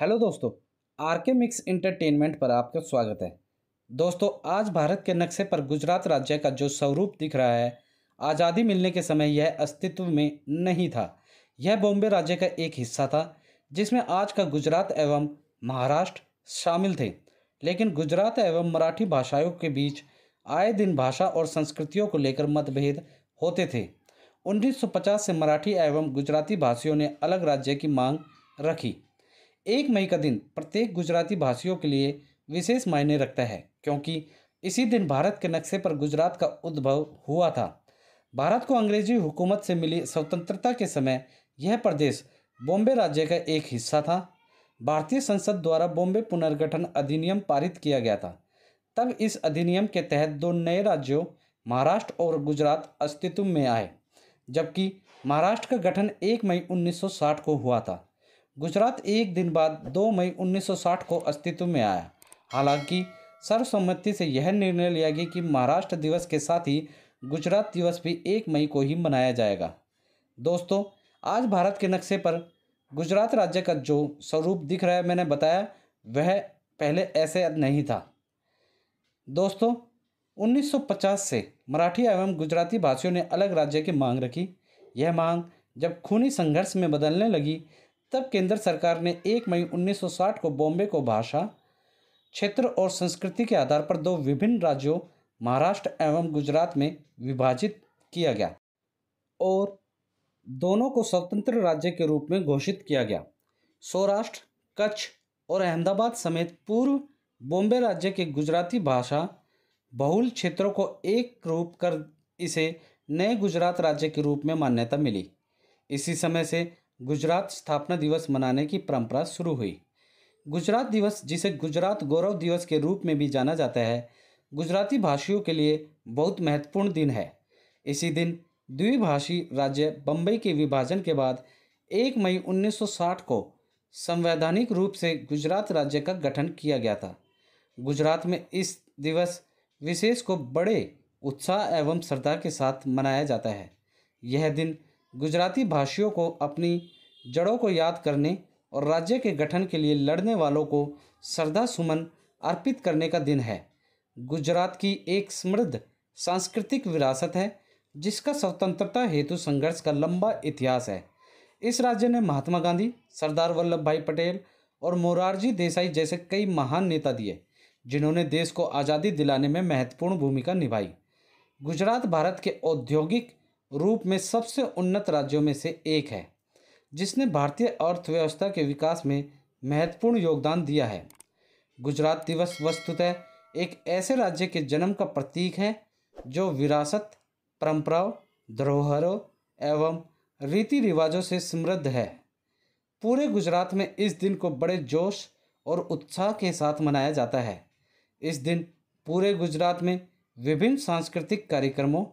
hello दोस्तों are K mix entertainment पर आपका स्वागत है दोस्तों आज भारत के नक्शे पर गुजरात राज्य का जो स्वरूप दिख रहा है आज़ादी मिलने के समय यह अस्तित्व में नहीं था यह बॉम्बे राज्य का एक हिस्सा था जिसमें आज का गुजरात एवं महाराष्ट्र शामिल थे लेकिन गुजरात एवं मराठी भाषाओं के बीच आए दिन भाषा और संस्कृतियों को लेकर मतभेद होते थे 1950 से मराठी एवं गुजराती भाषियों ने अलग राज्य की मांग रखी एक मई का दिन प्रत्येक गुजराती भाषियों के लिए विशेष मायने रखता है क्योंकि इसी दिन भारत के नक्शे पर गुजरात का उद्भव हुआ था भारत को अंग्रेजी हुकूमत से मिली स्वतंत्रता के समय यह प्रदेश बॉम्बे राज्य का एक हिस्सा था भारतीय संसद द्वारा बॉम्बे पुनर्गठन अधिनियम पारित किया गया था तब इस अधिनियम के तहत दो नए राज्यों महाराष्ट्र और गुजरात अस्तित्व में आए जबकि महाराष्ट्र का गठन 1 मई 1960 को हुआ था गुजरात एक दिन बाद 2 मई 1960 को अस्तित्व में आया हालांकि सर्वसम्मति से यह निर्णय लिया गया कि महाराष्ट्र दिवस के साथ ही गुजरात दिवस भी एक मई को ही मनाया जाएगा दोस्तों आज भारत के नक्शे पर गुजरात राज्य का जो स्वरूप दिख रहा है मैंने बताया वह पहले ऐसे नहीं था दोस्तों 1950 से मराठी एवं गुजराती भाषियों ने अलग राज्य की मांग रखी यह मांग जब खूनी संघर्ष में बदलने लगी तब केंद्र सरकार ने 1 मई 1960 को बॉम्बे को भाषा क्षेत्र और संस्कृति के आधार पर दो विभिन्न राज्यों महाराष्ट्र एवं गुजरात में विभाजित किया गया और दोनों को स्वतंत्र राज्य के रूप में घोषित किया गया सौराष्ट्र कच्छ और अहमदाबाद समेत पूर्व बॉम्बे राज्य के गुजराती भाषा बहुल क्षेत्रों को एक रूप कर इसे नए गुजरात राज्य के रूप में मान्यता मिली इसी समय से गुजरात स्थापना दिवस मनाने की परंपरा शुरू हुई गुजरात दिवस जिसे गुजरात गौरव दिवस के रूप में भी जाना जाता है गुजराती भाषियों के लिए बहुत महत्वपूर्ण दिन है इसी दिन द्विभाषी राज्य बम्बई के विभाजन के बाद एक मई 1960 को संवैधानिक रूप से गुजरात राज्य का गठन किया गया था गुजरात में इस दिवस विशेष को बड़े उत्साह एवं श्रद्धा के साथ मनाया जाता है यह दिन गुजराती भाषियों को अपनी जड़ों को याद करने और राज्य के गठन के लिए लड़ने वालों को श्रद्धा सुमन अर्पित करने का दिन है गुजरात की एक समृद्ध सांस्कृतिक विरासत है जिसका स्वतंत्रता हेतु संघर्ष का लंबा इतिहास है इस राज्य ने महात्मा गांधी सरदार वल्लभ भाई पटेल और मोरारजी देसाई जैसे कई महान नेता दिए जिन्होंने देश को आज़ादी दिलाने में महत्वपूर्ण भूमिका निभाई गुजरात भारत के औद्योगिक रूप में सबसे उन्नत राज्यों में से एक है जिसने भारतीय अर्थव्यवस्था के विकास में महत्वपूर्ण योगदान दिया है गुजरात दिवस वस्तुतः एक ऐसे राज्य के जन्म का प्रतीक है जो विरासत परंपराओं धरोहरों एवं रीति रिवाजों से समृद्ध है पूरे गुजरात में इस दिन को बड़े जोश और उत्साह के साथ मनाया जाता है इस दिन पूरे गुजरात में विभिन्न सांस्कृतिक कार्यक्रमों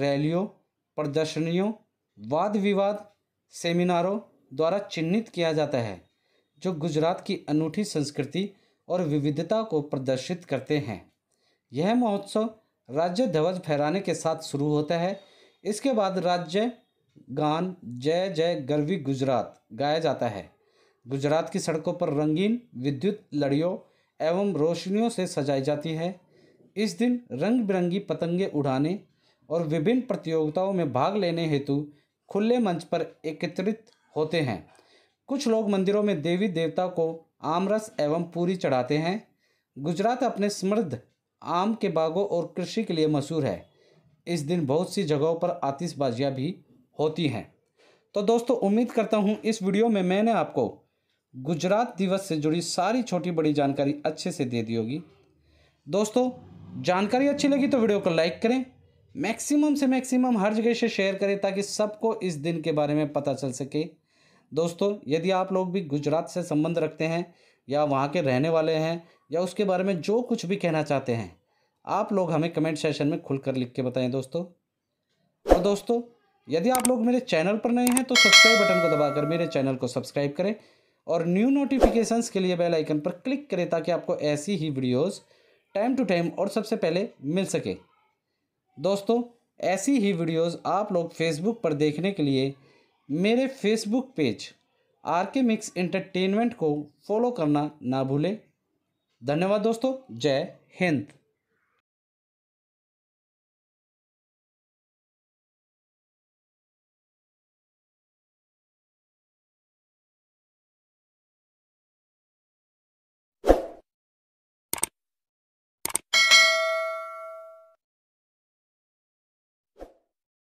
रैलियों प्रदर्शनियों वाद विवाद सेमिनारों द्वारा चिन्हित किया जाता है जो गुजरात की अनूठी संस्कृति और विविधता को प्रदर्शित करते हैं यह महोत्सव राज्य ध्वज फहराने के साथ शुरू होता है इसके बाद राज्य गान जय जय गर्वी गुजरात गाया जाता है गुजरात की सड़कों पर रंगीन विद्युत लड़ियों एवं रोशनियों से सजाई जाती है इस दिन रंग बिरंगी पतंगे उड़ाने और विभिन्न प्रतियोगिताओं में भाग लेने हेतु खुले मंच पर एकत्रित होते हैं कुछ लोग मंदिरों में देवी देवता को आमरस एवं पूरी चढ़ाते हैं गुजरात अपने समृद्ध आम के बागों और कृषि के लिए मशहूर है इस दिन बहुत सी जगहों पर आतिशबाजियाँ भी होती हैं तो दोस्तों उम्मीद करता हूँ इस वीडियो में मैंने आपको गुजरात दिवस से जुड़ी सारी छोटी बड़ी जानकारी अच्छे से दे दी होगी दोस्तों जानकारी अच्छी लगी तो वीडियो को लाइक करें मैक्सिमम से मैक्सिमम हर जगह से शेयर करें ताकि सबको इस दिन के बारे में पता चल सके दोस्तों यदि आप लोग भी गुजरात से संबंध रखते हैं या वहाँ के रहने वाले हैं या उसके बारे में जो कुछ भी कहना चाहते हैं आप लोग हमें कमेंट सेशन में खुलकर लिख के बताएं दोस्तों और दोस्तों यदि आप लोग मेरे चैनल पर नए हैं तो सब्सक्राइब बटन को दबाकर मेरे चैनल को सब्सक्राइब करें और न्यू नोटिफिकेशंस के लिए बेल आइकन पर क्लिक करें ताकि आपको ऐसी ही वीडियोस टाइम टू टाइम और सबसे पहले मिल सके दोस्तों ऐसी ही वीडियोस आप लोग फेसबुक पर देखने के लिए मेरे Facebook page R K mix entertainment को फॉलो करना ना भूलें धन्यवाद दोस्तों जय हिंद